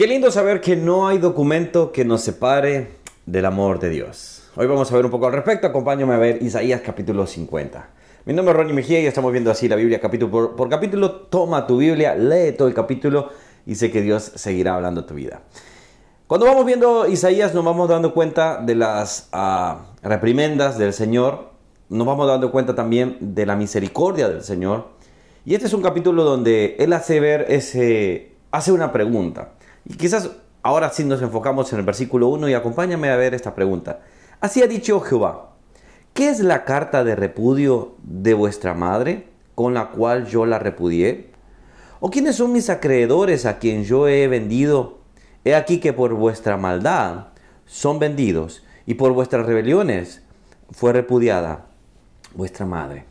Qué lindo saber que no hay documento que nos separe del amor de Dios. Hoy vamos a ver un poco al respecto. Acompáñame a ver Isaías capítulo 50. Mi nombre es Ronnie Mejía y estamos viendo así la Biblia capítulo por, capítulo. Toma tu Biblia, lee todo el capítulo y sé que Dios seguirá hablando tu vida. Cuando vamos viendo Isaías nos vamos dando cuenta de las ah, reprimendas del Señor, nos vamos dando cuenta también de la misericordia del Señor. Y este es un capítulo donde Él hace ver ese, hace una pregunta. Y quizás ahora sí nos enfocamos en el versículo 1 y acompáñame a ver esta pregunta. Así ha dicho Jehová, ¿qué es la carta de repudio de vuestra madre con la cual yo la repudié? ¿O quiénes son mis acreedores a quien yo he vendido? He aquí que por vuestra maldad son vendidos y por vuestras rebeliones fue repudiada vuestra madre.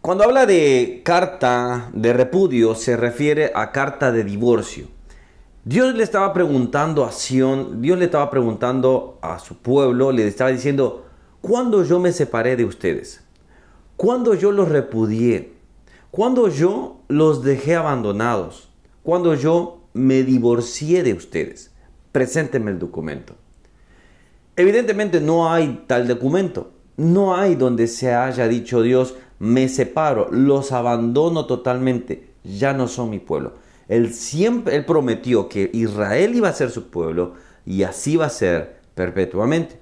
Cuando habla de carta de repudio se refiere a carta de divorcio. Dios le estaba preguntando a Sión, Dios le estaba preguntando a su pueblo, le estaba diciendo, ¿cuándo yo me separé de ustedes? ¿Cuándo yo los repudié? ¿Cuándo yo los dejé abandonados? ¿Cuándo yo me divorcié de ustedes? Preséntenme el documento. Evidentemente no hay tal documento. No hay donde se haya dicho Dios, me separo, los abandono totalmente, ya no son mi pueblo. Él siempre él prometió que Israel iba a ser su pueblo y así va a ser perpetuamente.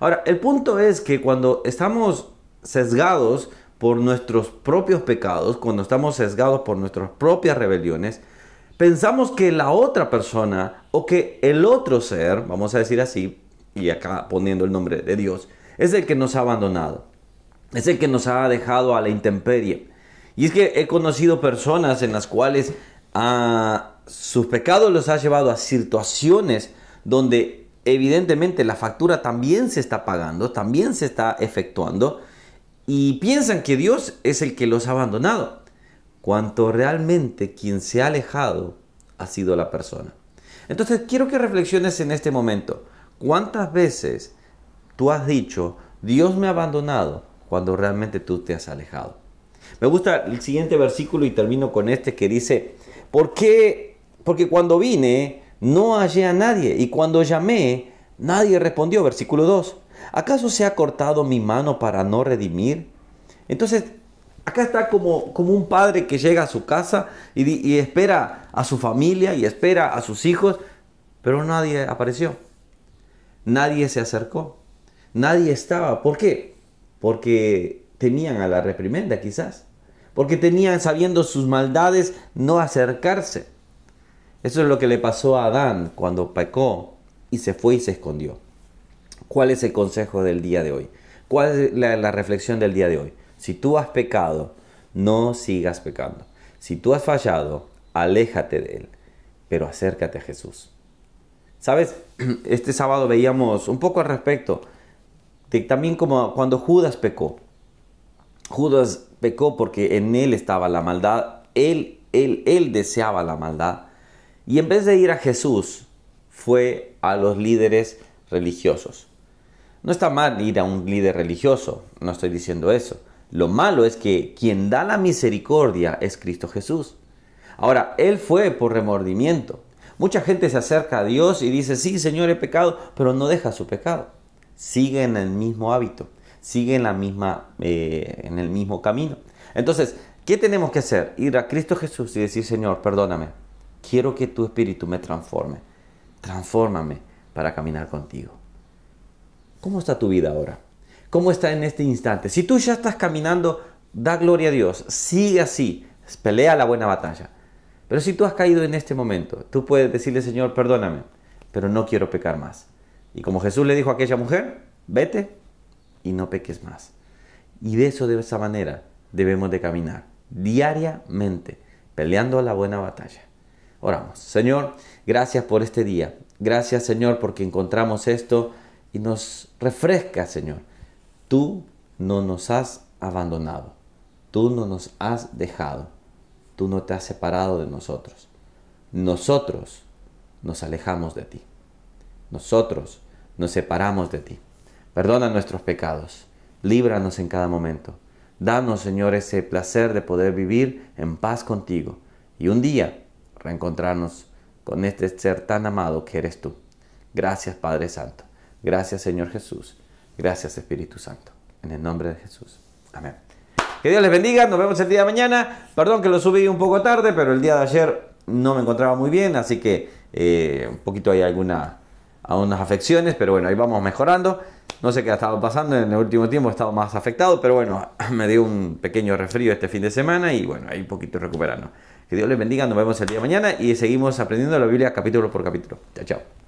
Ahora, el punto es que cuando estamos sesgados por nuestros propios pecados, cuando estamos sesgados por nuestras propias rebeliones, pensamos que la otra persona o que el otro ser, vamos a decir así, y acá poniendo el nombre de Dios, es el que nos ha abandonado, es el que nos ha dejado a la intemperie. Y es que he conocido personas en las cuales a sus pecados los ha llevado a situaciones donde evidentemente la factura también se está pagando, también se está efectuando, y piensan que Dios es el que los ha abandonado, cuanto realmente quien se ha alejado ha sido la persona. Entonces quiero que reflexiones en este momento. ¿Cuántas veces tú has dicho, Dios me ha abandonado, cuando realmente tú te has alejado? Me gusta el siguiente versículo y termino con este que dice, ¿por qué? Porque cuando vine no hallé a nadie y cuando llamé nadie respondió. Versículo 2. ¿Acaso se ha cortado mi mano para no redimir? Entonces, acá está como, como un padre que llega a su casa y, y espera a su familia y espera a sus hijos, pero nadie apareció. Nadie se acercó. Nadie estaba. ¿Por qué? Porque Tenían a la reprimenda quizás, porque tenían, sabiendo sus maldades, no acercarse. Eso es lo que le pasó a Adán cuando pecó y se fue y se escondió. ¿Cuál es el consejo del día de hoy? ¿Cuál es la, reflexión del día de hoy? Si tú has pecado, no sigas pecando. Si tú has fallado, aléjate de él, pero acércate a Jesús. ¿Sabes? Este sábado veíamos un poco al respecto también como cuando Judas pecó. Judas pecó porque en él estaba la maldad, él, él, él deseaba la maldad. Y en vez de ir a Jesús, fue a los líderes religiosos. No está mal ir a un líder religioso, no estoy diciendo eso. Lo malo es que quien da la misericordia es Cristo Jesús. Ahora, Él fue por remordimiento. Mucha gente se acerca a Dios y dice, sí, Señor, he pecado, pero no deja su pecado. Sigue en el mismo hábito sigue en, la misma, eh, en el mismo camino. Entonces, ¿qué tenemos que hacer? Ir a Cristo Jesús y decir, Señor, perdóname, quiero que tu espíritu me transforme, transfórmame para caminar contigo. ¿Cómo está tu vida ahora? ¿Cómo está en este instante? Si tú ya estás caminando, da gloria a Dios, sigue así, pelea la buena batalla. Pero si tú has caído en este momento, tú puedes decirle, Señor, perdóname, pero no quiero pecar más. Y como Jesús le dijo a aquella mujer, vete, y no peques más. Y de eso, de esa manera, debemos de caminar diariamente, peleando la buena batalla. Oramos. Señor, gracias por este día. Gracias, Señor, porque encontramos esto y nos refresca, Señor. Tú no nos has abandonado. Tú no nos has dejado. Tú no te has separado de nosotros. Nosotros nos alejamos de ti. Nosotros nos separamos de ti. Perdona nuestros pecados, líbranos en cada momento. Danos, Señor, ese placer de poder vivir en paz contigo y un día reencontrarnos con este ser tan amado que eres tú. Gracias, Padre Santo. Gracias, Señor Jesús. Gracias, Espíritu Santo. En el nombre de Jesús. Amén. Que Dios les bendiga. Nos vemos el día de mañana. Perdón que lo subí un poco tarde, pero el día de ayer no me encontraba muy bien, así que eh, un poquito hay alguna, algunas afecciones, pero bueno, ahí vamos mejorando. No sé qué ha estado pasando, en el último tiempo he estado más afectado, pero bueno, me dio un pequeño resfrío este fin de semana y bueno, ahí un poquito recuperando. Que Dios les bendiga, nos vemos el día de mañana y seguimos aprendiendo la Biblia capítulo por capítulo. Chao, chao.